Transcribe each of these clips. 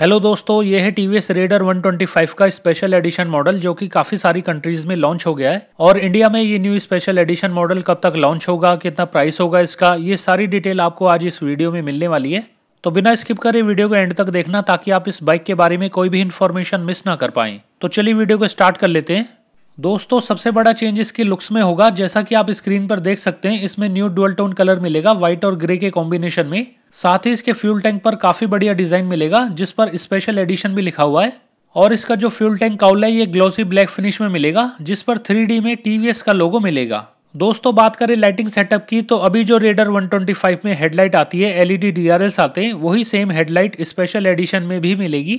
hello दोस्तों ये है T V S Raider one का स्पेशल एडिशन मॉडल जो कि काफी सारी कंट्रीज में लॉन्च हो गया है और इंडिया में ये न्यू स्पेशल एडिशन मॉडल कब तक लॉन्च होगा कितना प्राइस होगा इसका ये सारी डिटेल आपको आज इस वीडियो में मिलने वाली है तो बिना स्किप करे वीडियो को एंड तक देखना ताकि आप इस बाइक के बारे में कोई भी इन्फॉर्मेशन मिस ना कर पाए तो चलिए वीडियो को स्टार्ट कर लेते हैं दोस्तों सबसे बड़ा चेंज इसके लुक्स में होगा जैसा कि आप स्क्रीन पर देख सकते हैं इसमें न्यू डुअल टोन कलर मिलेगा व्हाइट और ग्रे के कॉम्बिनेशन में साथ ही इसके फ्यूल टैंक पर काफी बढ़िया डिजाइन मिलेगा जिस पर स्पेशल एडिशन भी लिखा हुआ है और इसका जो फ्यूल टैंक काउला है ये ग्लोसी ब्लैक फिनिश में मिलेगा जिस पर थ्री में टीवीएस का लोगो मिलेगा दोस्तों बात करें लाइटिंग सेटअप की तो अभी जो रेडर 125 में हेडलाइट आती है एलईडी डीआरएल्स आते हैं वही सेम हेडलाइट स्पेशल एडिशन में भी मिलेगी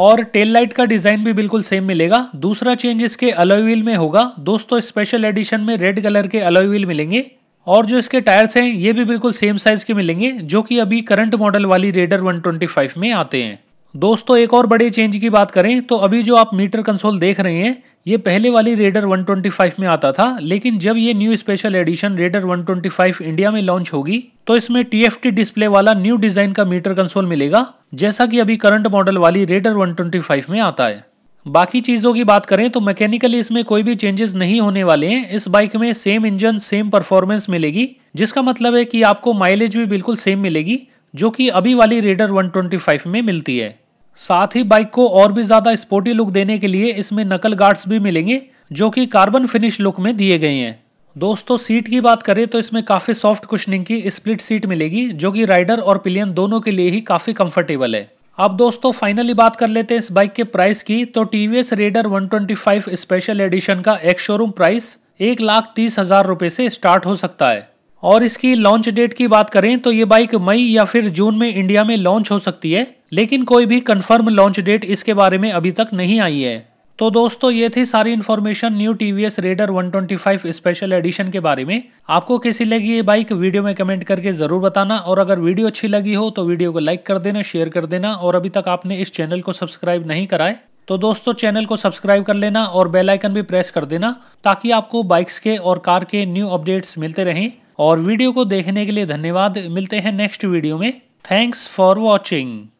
और टेल लाइट का डिज़ाइन भी बिल्कुल सेम मिलेगा दूसरा चेंज इसके अलॉय व्हील में होगा दोस्तों स्पेशल एडिशन में रेड कलर के अलॉय व्हील मिलेंगे और जो इसके टायर्स हैं ये भी बिल्कुल सेम साइज़ के मिलेंगे जो कि अभी करंट मॉडल वाली रेडर 125 में आते हैं दोस्तों एक और बड़े चेंज की बात करें तो अभी जो आप मीटर कंसोल देख रहे हैं ये पहले वाली रेडर 125 में आता था लेकिन जब ये new special edition Raider 125 India में लॉन्च होगी तो इसमें TFT डिस्प्ले वाला न्यू डिजाइन का मीटर कंसोल मिलेगा जैसा कि अभी करंट मॉडल वाली रेडर 125 में आता है बाकी चीजों की बात करें तो मैकेनिकली इसमें कोई भी चेंजेस नहीं होने वाले हैं इस बाइक में सेम इंजन सेम परफॉर्मेंस मिलेगी जिसका मतलब है कि आपको माइलेज भी बिल्कुल सेम मिलेगी जो कि अभी वाली रेडर 125 में मिलती है साथ ही बाइक को और भी ज़्यादा स्पोर्टी लुक देने के लिए इसमें नकल गार्ड्स भी मिलेंगे जो कि कार्बन फिनिश लुक में दिए गए हैं दोस्तों सीट की बात करें तो इसमें काफ़ी सॉफ्ट कुशनिंग की स्प्लिट सीट मिलेगी जो कि राइडर और पिलियन दोनों के लिए ही काफ़ी कंफर्टेबल है अब दोस्तों फाइनली बात कर लेते हैं इस बाइक के प्राइस की तो TVS Raider one twenty five special edition का एक्स शोरूम प्राइस एक लाख तीस हजार रुपये से स्टार्ट हो सकता है और इसकी लॉन्च डेट की बात करें तो ये बाइक मई या फिर जून में इंडिया में लॉन्च हो सकती है लेकिन कोई भी कंफर्म लॉन्च डेट इसके बारे में अभी तक नहीं आई है तो दोस्तों ये थी सारी information new T V S Raider one five special edition के बारे में आपको कैसी लगी ये बाइक वीडियो में कमेंट करके ज़रूर बताना और अगर वीडियो अच्छी लगी हो तो वीडियो को लाइक कर देना शेयर कर देना और अभी तक आपने इस चैनल को सब्सक्राइब नहीं कराए तो दोस्तों चैनल को सब्सक्राइब कर लेना और बेल आइकन भी प्रेस कर देना ताकि आपको बाइक्स के और कार के न्यू अपडेट्स मिलते रहें और वीडियो को देखने के लिए धन्यवाद मिलते हैं नेक्स्ट वीडियो में थैंक्स फॉर वॉचिंग